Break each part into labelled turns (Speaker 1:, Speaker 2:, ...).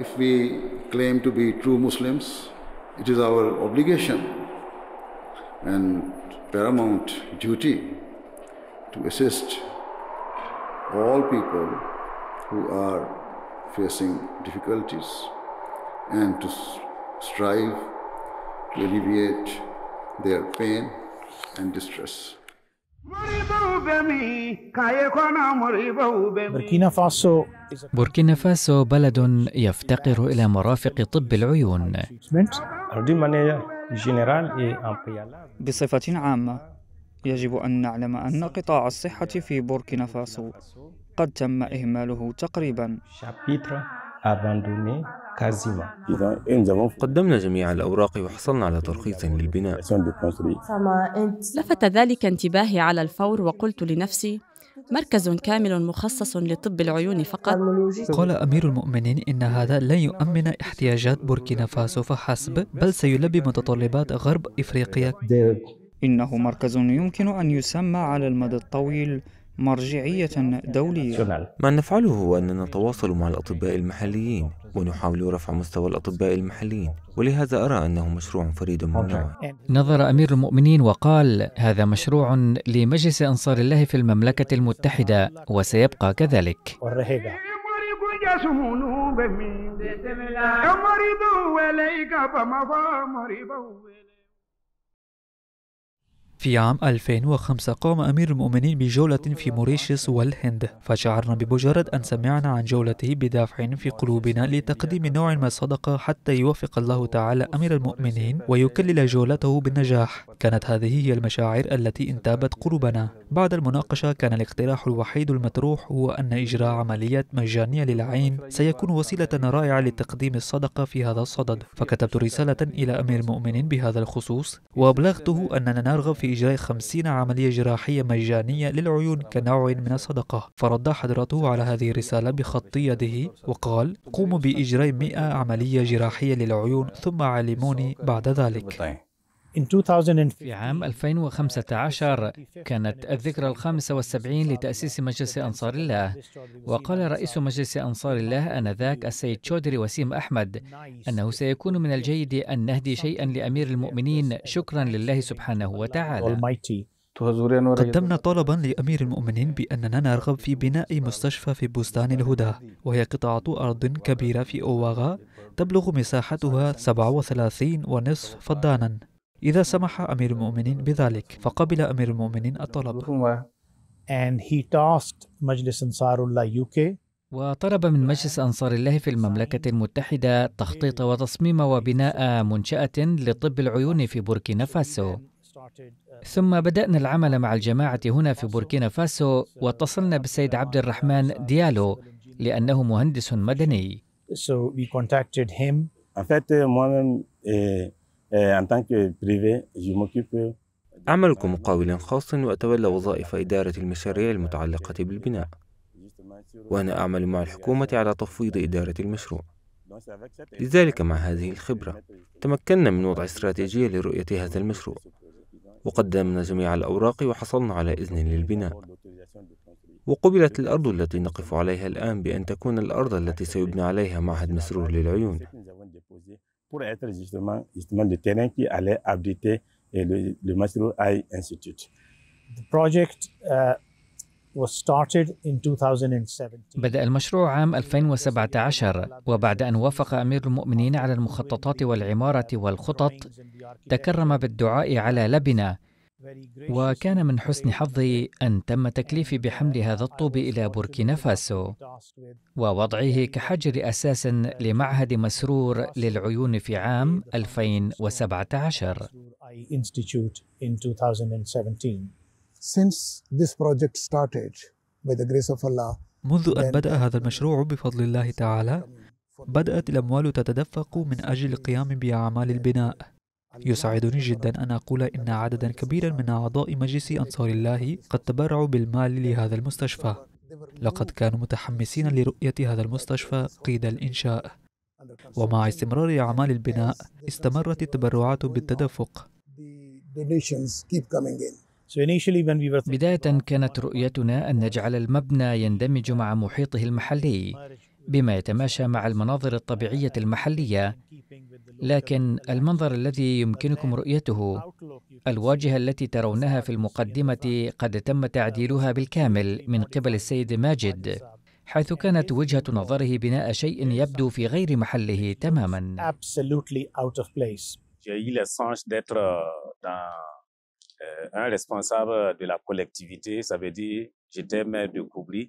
Speaker 1: if we claim to be true Muslims, it is our obligation and paramount duty to assist all people who are facing difficulties and to strive to alleviate their pain and distress.
Speaker 2: بوركينا فاسو بلد يفتقر إلى مرافق طب العيون
Speaker 3: بصفة عامة يجب أن نعلم أن قطاع الصحة في بوركينا فاسو قد تم إهماله تقريباً
Speaker 4: كازيما قدمنا جميع الأوراق وحصلنا على ترخيص للبناء
Speaker 5: لفت ذلك انتباهي على الفور وقلت لنفسي مركز كامل مخصص لطب العيون فقط قال
Speaker 6: أمير المؤمنين إن هذا لا يؤمن احتياجات بوركينا فاسو فحسب بل سيلبي متطلبات غرب إفريقيا
Speaker 3: إنه مركز يمكن أن يسمى على المدى الطويل مرجعية دولية
Speaker 4: ما نفعله هو أننا نتواصل مع الأطباء المحليين ونحاول رفع مستوى الأطباء المحليين ولهذا أرى أنه مشروع فريد من نوعه
Speaker 2: نظر أمير المؤمنين وقال هذا مشروع لمجلس أنصار الله في المملكة المتحدة وسيبقى كذلك
Speaker 6: في عام 2005 قام أمير المؤمنين بجولة في موريشيوس والهند فشعرنا بمجرد أن سمعنا عن جولته بدافع في قلوبنا لتقديم نوع من الصدقة حتى يوفق الله تعالى أمير المؤمنين ويكلل جولته بالنجاح كانت هذه هي المشاعر التي انتابت قلوبنا بعد المناقشة كان الاقتراح الوحيد المطروح هو أن إجراء عملية مجانية للعين سيكون وسيلة رائعة لتقديم الصدقة في هذا الصدد فكتبت رسالة إلى أمير المؤمنين بهذا الخصوص وأبلغته أننا نرغب في في إجراء 50 عملية جراحية مجانية للعيون كنوع من الصدقة فرد حضرته على هذه الرسالة بخط يده وقال قوموا بإجراء 100 عملية جراحية للعيون ثم علموني بعد ذلك طيب.
Speaker 2: في عام 2015 كانت الذكرى الخامسة والسبعين لتأسيس مجلس أنصار الله وقال رئيس مجلس أنصار الله آنذاك السيد شودري وسيم أحمد أنه سيكون من الجيد أن نهدي شيئا لأمير المؤمنين شكرا لله
Speaker 6: سبحانه وتعالى قدمنا طلبا لأمير المؤمنين بأننا نرغب في بناء مستشفى في بستان الهدى وهي قطعة أرض كبيرة في أواغا تبلغ مساحتها 37 ونصف فدانا إذا سمح أمير المؤمنين بذلك فقبل أمير المؤمنين الطلب
Speaker 2: وطلب من مجلس أنصار الله في المملكة المتحدة تخطيط وتصميم وبناء منشأة لطب العيون في بوركينا فاسو ثم بدأنا العمل مع الجماعة هنا في بوركينا فاسو واتصلنا بالسيد عبد الرحمن ديالو لأنه مهندس مدني
Speaker 4: أعمل كمقاول خاص وأتولى وظائف إدارة المشاريع المتعلقة بالبناء وأنا أعمل مع الحكومة على تفويض إدارة المشروع لذلك مع هذه الخبرة تمكنا من وضع استراتيجية لرؤية هذا المشروع وقدمنا جميع الأوراق وحصلنا على إذن للبناء وقبلت الأرض التي نقف عليها الآن بأن تكون الأرض التي سيبنى عليها معهد مسرور للعيون pour être justement, justement le terrain qui allait abriter le, le Maestro High Institute.
Speaker 6: The project, uh...
Speaker 2: بدأ المشروع عام 2017 وبعد أن وافق أمير المؤمنين على المخططات والعمارة والخطط تكرم بالدعاء على لبنة وكان من حسن حظي أن تم تكليفي بحمل هذا الطوب إلى بوركينا فاسو ووضعه كحجر أساس لمعهد مسرور للعيون في عام 2017
Speaker 1: منذ أن بدأ هذا
Speaker 6: المشروع بفضل الله تعالى بدأت الأموال تتدفق من أجل القيام بأعمال البناء يساعدني جدا أن أقول إن عددا كبيرا من أعضاء مجلس أنصار الله قد تبرعوا بالمال لهذا المستشفى لقد كانوا متحمسين لرؤية هذا المستشفى قيد الإنشاء ومع استمرار أعمال البناء استمرت التبرعات بالتدفق بداية كانت رؤيتنا أن نجعل المبنى
Speaker 2: يندمج مع محيطه المحلي بما يتماشى مع المناظر الطبيعية المحلية لكن المنظر الذي يمكنكم رؤيته الواجهة التي ترونها في المقدمة قد تم تعديلها بالكامل من قبل السيد ماجد حيث كانت وجهة نظره بناء شيء يبدو في غير محله
Speaker 6: تماما
Speaker 4: euh, euh, un responsable de la collectivité, ça veut dire j'étais maire de Koubli,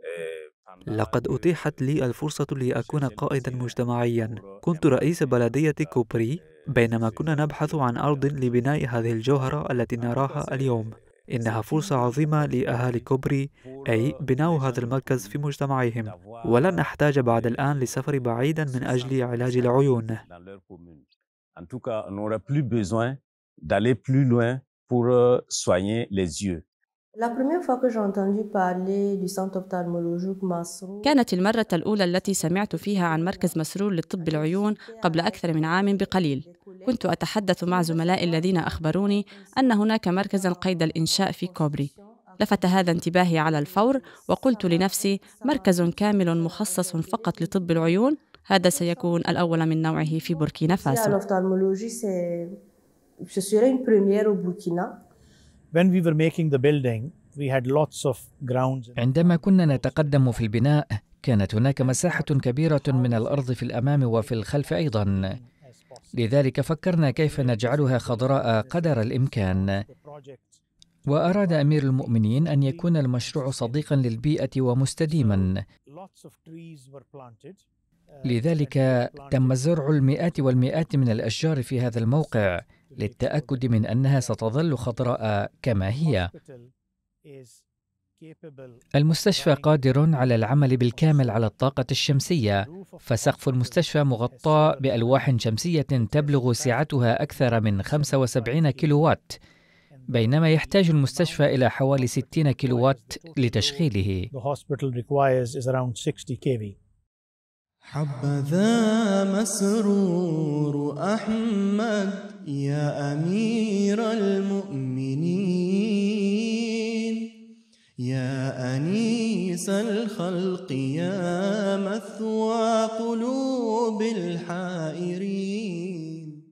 Speaker 6: euh, لقد أتيحت لي الفرصة لأكون قائدا مجتمعيا كنت رئيس بلدية كوبري بينما كنا نبحث عن أرض لبناء هذه الجوهرة التي نراها اليوم إنها فرصة عظيمة لأهالي كوبري أي بناء هذا المركز في مجتمعهم ولن أحتاج بعد الآن لسفر بعيدا من أجل علاج العيون
Speaker 4: En tout cas, on n'aura plus besoin d'aller plus loin pour euh, soigner les yeux.
Speaker 5: كانت المرة الأولى التي سمعت فيها عن مركز مسرور للطب العيون قبل أكثر من عام بقليل. كنت أتحدث مع زملائي الذين أخبروني
Speaker 6: أن هناك مركزا قيد الإنشاء في كوبري. لفت هذا انتباهي على الفور وقلت لنفسي مركز كامل مخصص فقط لطب العيون هذا سيكون الأول من نوعه في بوركينا فاسو. عندما
Speaker 2: كنا نتقدم في البناء كانت هناك مساحة كبيرة من الأرض في الأمام وفي الخلف أيضا لذلك فكرنا كيف نجعلها خضراء قدر الإمكان وأراد أمير المؤمنين أن يكون المشروع صديقا للبيئة ومستديما
Speaker 6: uh,
Speaker 2: لذلك تم زرع المئات والمئات من الأشجار في هذا الموقع للتاكد من انها ستظل خضراء كما هي المستشفى قادر على العمل بالكامل على الطاقة الشمسية، فسقف المستشفى مغطى بألواح شمسية تبلغ سعتها أكثر من 75 كيلووات، بينما يحتاج المستشفى إلى حوالي 60 كيلووات لتشغيله.
Speaker 6: حبذا
Speaker 4: مسرور أحمد يا أمير المؤمنين يا أنيس الخلق يا مثوى قلوب الحائرين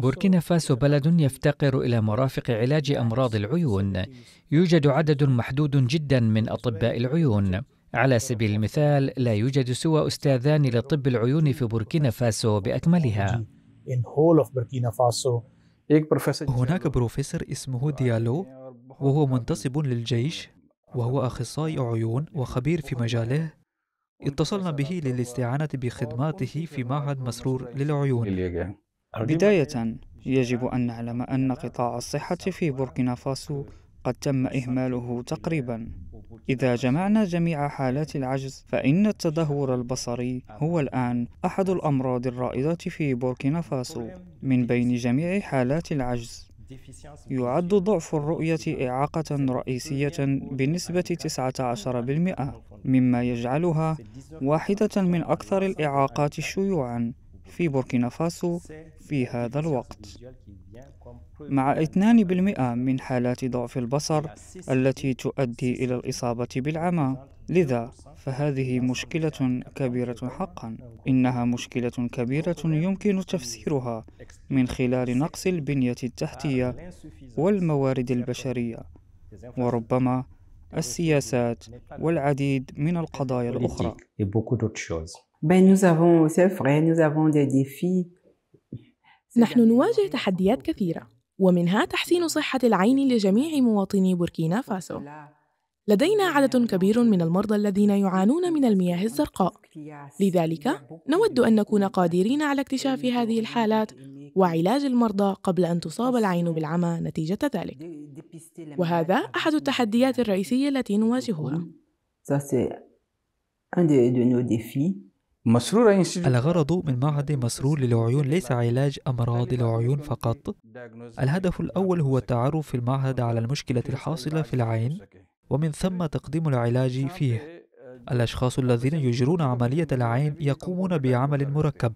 Speaker 6: بوركينا
Speaker 2: فاسو بلد يفتقر إلى مرافق علاج أمراض العيون يوجد عدد محدود جدا من أطباء العيون على سبيل المثال لا يوجد سوى أستاذان لطب العيون في بوركينا فاسو بأكملها
Speaker 6: هناك بروفيسور اسمه ديالو وهو منتصب للجيش وهو أخصائي عيون وخبير في مجاله اتصلنا به للاستعانة بخدماته في معهد مسرور للعيون
Speaker 1: بداية
Speaker 3: يجب أن نعلم أن قطاع الصحة في بوركينا فاسو قد تم إهماله تقريبا إذا جمعنا جميع حالات العجز فإن التدهور البصري هو الآن أحد الأمراض الرائدة في بوركينا فاسو من بين جميع حالات العجز يعد ضعف الرؤية إعاقة رئيسية بنسبة 19% مما يجعلها واحدة من أكثر الإعاقات شيوعاً في بوركينا فاسو في هذا الوقت مع 2% من حالات ضعف البصر التي تؤدي إلى الإصابة بالعمى لذا فهذه مشكلة كبيرة حقا إنها مشكلة كبيرة يمكن تفسيرها من خلال نقص البنية التحتية والموارد البشرية وربما السياسات والعديد من القضايا الأخرى Ben, nous avons, c'est vrai, nous avons des défis.
Speaker 5: نحن نواجه تحديات كثيرة ومنها تحسين صحة العين لجميع مواطني بوركينا فاسو لدينا عدد كبير من المرضى الذين يعانون من المياه الزرقاء لذلك نود أن نكون قادرين على اكتشاف هذه الحالات وعلاج المرضى قبل أن تصاب العين بالعمى نتيجة ذلك وهذا أحد التحديات الرئيسية التي نواجهها
Speaker 6: مسرور الغرض من معهد مسرور للعيون ليس علاج أمراض العيون فقط الهدف الأول هو التعرف في المعهد على المشكلة الحاصلة في العين ومن ثم تقديم العلاج فيه الأشخاص الذين يجرون عملية العين يقومون بعمل مركب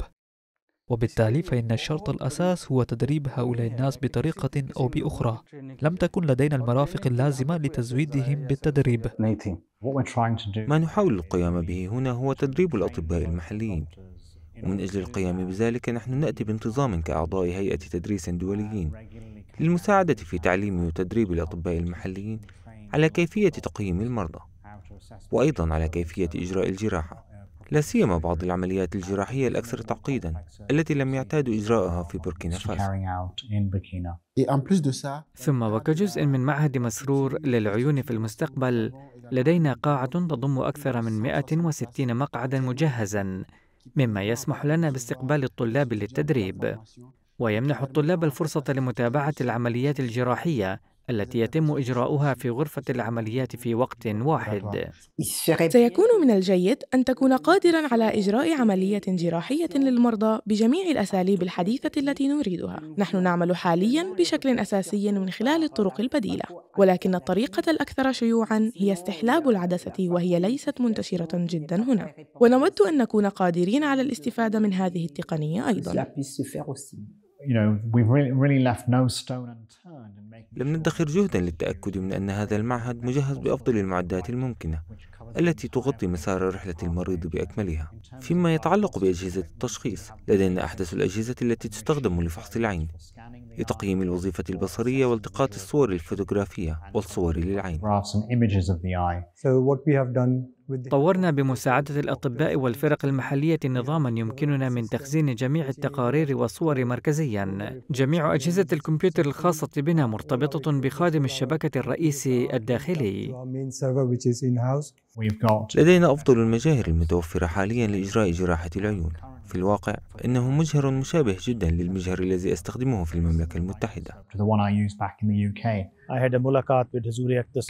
Speaker 6: وبالتالي فإن الشرط الأساس هو تدريب هؤلاء الناس بطريقة أو بأخرى لم تكن لدينا المرافق اللازمة لتزويدهم بالتدريب ما
Speaker 4: نحاول القيام به هنا هو تدريب الأطباء المحليين ومن أجل القيام بذلك نحن نأتي بانتظام كأعضاء هيئة تدريس دوليين للمساعدة في تعليم وتدريب الأطباء المحليين على كيفية تقييم المرضى وأيضا على كيفية إجراء الجراحة لا سيما بعض العمليات الجراحية الأكثر تعقيدا التي لم يعتادوا إجراءها في بوركينا فاسو. ثم وكجزء من معهد مسرور للعيون في
Speaker 2: المستقبل لدينا قاعة تضم أكثر من 160 مقعدا مجهزا مما يسمح لنا باستقبال الطلاب للتدريب ويمنح الطلاب الفرصة لمتابعة العمليات الجراحية التي يتم إجراؤها في غرفة العمليات في وقت واحد
Speaker 5: سيكون من الجيد أن تكون قادرا على إجراء عملية جراحية للمرضى بجميع الأساليب الحديثة التي نريدها نحن نعمل حاليا بشكل أساسي من خلال الطرق البديلة ولكن الطريقة الأكثر شيوعا هي استحلاب العدسة وهي ليست منتشرة جدا هنا ونود أن نكون قادرين على الاستفادة من هذه التقنية أيضا you
Speaker 6: know, we've really, really left no stone unturned.
Speaker 4: لم ندخر جهدا للتأكد من أن هذا المعهد مجهز بأفضل المعدات الممكنة التي تغطي مسار رحلة المريض بأكملها فيما يتعلق بأجهزة التشخيص لدينا أحدث الأجهزة التي تستخدم لفحص العين لتقييم الوظيفة البصرية والتقاط الصور الفوتوغرافية والصور للعين
Speaker 2: طورنا بمساعدة الأطباء والفرق المحلية نظاما يمكننا من تخزين جميع التقارير والصور مركزيا جميع أجهزة الكمبيوتر الخاصة بنا مرتبطة بخادم الشبكة الرئيسي الداخلي
Speaker 4: لدينا أفضل المجاهر المتوفرة حاليا لإجراء جراحة العيون في الواقع إنه مجهر مشابه جدا للمجهر الذي أستخدمه في المملكة
Speaker 6: المتحدة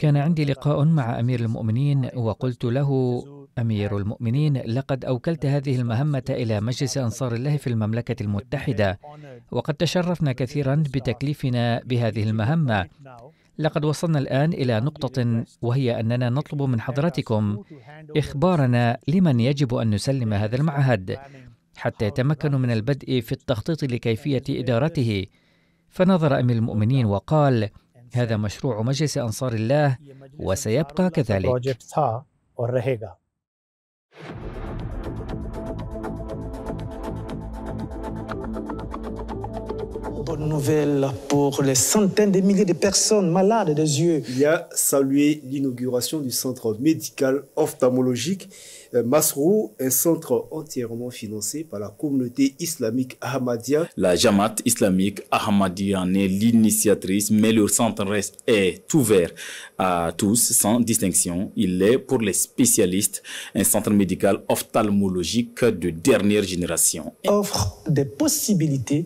Speaker 6: كان عندي لقاء
Speaker 2: مع أمير المؤمنين وقلت له أمير المؤمنين لقد أوكلت هذه المهمة إلى مجلس أنصار الله في المملكة المتحدة وقد تشرفنا كثيرا بتكليفنا بهذه المهمة لقد وصلنا الآن إلى نقطة وهي أننا نطلب من حضرتكم إخبارنا لمن يجب أن نسلم هذا المعهد حتى يتمكنوا من البدء في التخطيط لكيفية إدارته فنظر أمير المؤمنين وقال هذا مشروع مجلس أنصار الله وسيبقى كذلك bonne
Speaker 6: nouvelle pour les centaines de milliers de personnes malades des yeux. Il y a salué l'inauguration du centre médical ophtalmologique euh, Masrou, un centre entièrement financé par la communauté islamique Ahmadiyya.
Speaker 3: La Jamaat islamique Ahmadiyya en est l'initiatrice, mais le centre reste est ouvert à tous, sans distinction. Il est pour les spécialistes un centre médical ophtalmologique de dernière génération.
Speaker 6: Offre des possibilités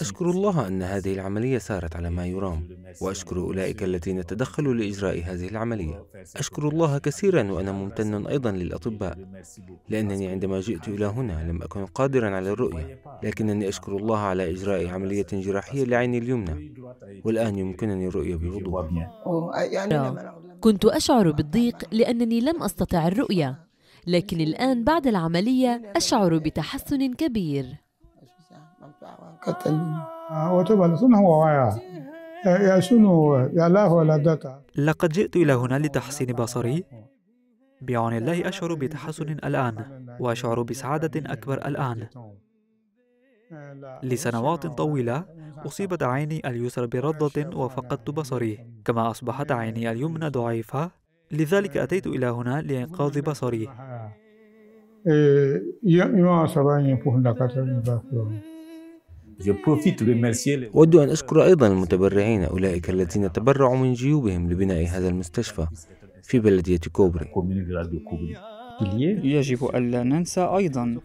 Speaker 4: أشكر الله أن هذه العملية سارت على ما يرام وأشكر أولئك الذين تدخلوا لإجراء هذه العملية أشكر الله كثيرا وأنا ممتن أيضا للأطباء لأنني عندما جئت إلى هنا لم أكن قادرا على الرؤية لكنني أشكر الله على إجراء عملية جراحية لعيني اليمنى والآن يمكنني الرؤية بوضوح
Speaker 5: يعني كنت أشعر بالضيق لأنني لم أستطع الرؤية لكن الآن بعد العملية أشعر بتحسن كبير
Speaker 6: لقد جئت إلى هنا لتحسين بصري بعون الله أشعر بتحسن الآن وأشعر بسعادة أكبر الآن لسنوات طويلة أصيبت عيني اليسرى برضة وفقدت بصري كما أصبحت عيني اليمنى ضعيفة لذلك أتيت إلى هنا لإنقاذ بصري أود
Speaker 4: أن أشكر أيضا المتبرعين أولئك الذين تبرعوا من جيوبهم لبناء هذا المستشفى في بلدية كوبري
Speaker 3: يجب ألا ننسى أيضا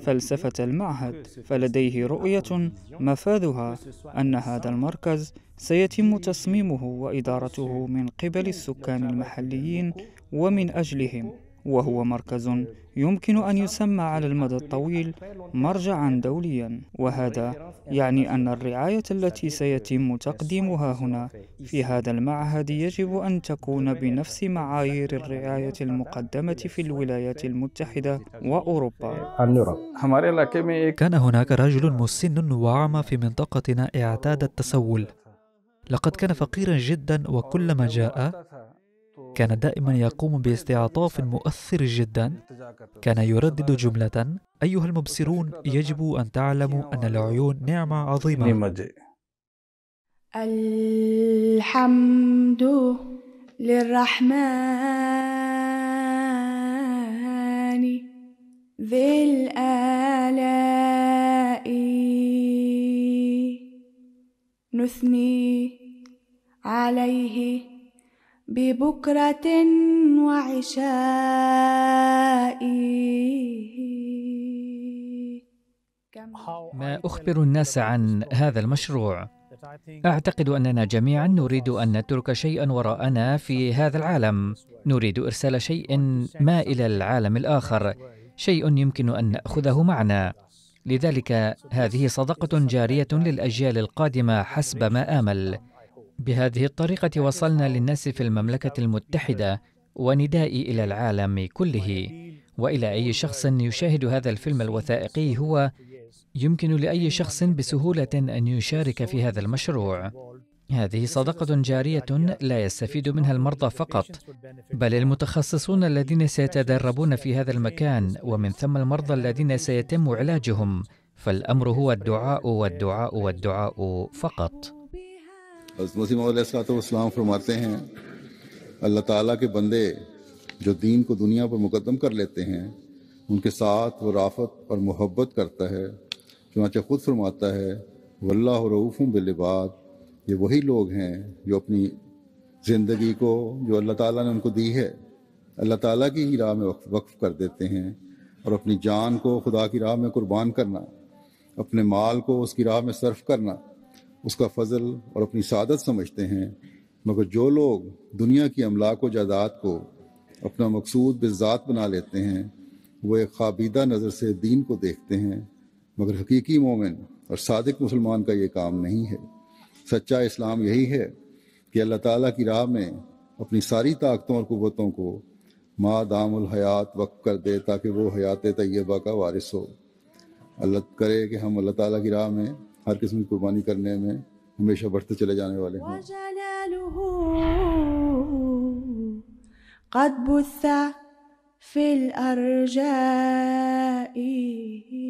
Speaker 3: فلسفة المعهد فلديه رؤية مفادها أن هذا المركز سيتم تصميمه وإدارته من قبل السكان المحليين ومن أجلهم وهو مركز يمكن أن يسمى على المدى الطويل مرجعا دوليا وهذا يعني أن الرعاية التي سيتم تقديمها هنا في هذا المعهد يجب أن تكون بنفس معايير الرعاية المقدمة في الولايات المتحدة وأوروبا
Speaker 6: كان هناك رجل مسن وعمى في منطقتنا اعتاد التسول لقد كان فقيرا جدا وكلما جاء كان دائما يقوم باستعطاف مؤثر جدا كان يردد جملة أيها المبصرون يجب أن تعلموا أن العيون نعمة عظيمة
Speaker 5: الحمد للرحمن ذي الآلاء نثني عليه ببكرة وعشائي
Speaker 2: ما أخبر الناس عن هذا المشروع أعتقد أننا جميعا نريد أن نترك شيئا وراءنا في هذا العالم نريد إرسال شيء ما إلى العالم الآخر شيء يمكن أن نأخذه معنا لذلك هذه صدقة جارية للأجيال القادمة حسب ما آمل بهذه الطريقة وصلنا للناس في المملكة المتحدة وندائي إلى العالم كله وإلى أي شخص يشاهد هذا الفيلم الوثائقي هو يمكن لأي شخص بسهولة أن يشارك في هذا المشروع هذه صدقة جارية لا يستفيد منها المرضى فقط بل المتخصصون الذين سيتدربون في هذا المكان ومن ثم المرضى الذين سيتم علاجهم فالأمر هو الدعاء والدعاء والدعاء فقط
Speaker 1: مسیم علیہ السلات وسلام فرماتے ہیں اللہ تعالیٰ کے بندے جو دین کو دنیا پر مقدم کر لیتے ہیں ان کے ساتھ وہ رافت اور محبت کرتا ہے چنانچہ خود فرماتا ہے و اللہ عروف یہ وہی لوگ ہیں جو اپنی زندگی کو جو اللہ تعالیٰ نے ان کو دی ہے اللہ تعالیٰ کی ہی راہ میں وقف وقف کر دیتے ہیں اور اپنی جان کو خدا کی راہ میں قربان کرنا اپنے مال کو اس کی راہ میں صرف کرنا اس کا فضل اور اپنی سعادت سمجھتے ہیں مگر جو لوگ دنیا کی املاک و جائیداد کو اپنا مقصود بذات بنا لیتے ہیں وہ ایک خابیدہ نظر سے دین کو دیکھتے ہیں مگر حقیقی مومن اور صادق مسلمان کا یہ کام نہیں ہے سچا اسلام یہی ہے کہ اللہ تعالیٰ کی راہ میں اپنی ساری طاقتوں اور قوتوں کو دام الحیات وقف کر دے تاکہ وہ حیات طیبہ کا وارث ہو اللہ کرے کہ ہم اللہ تعالیٰ کی راہ میں ہر قسم کی قربانی کرنے میں ہمیشہ بڑھتے چلے جانے والے ہیں
Speaker 5: قد بث فی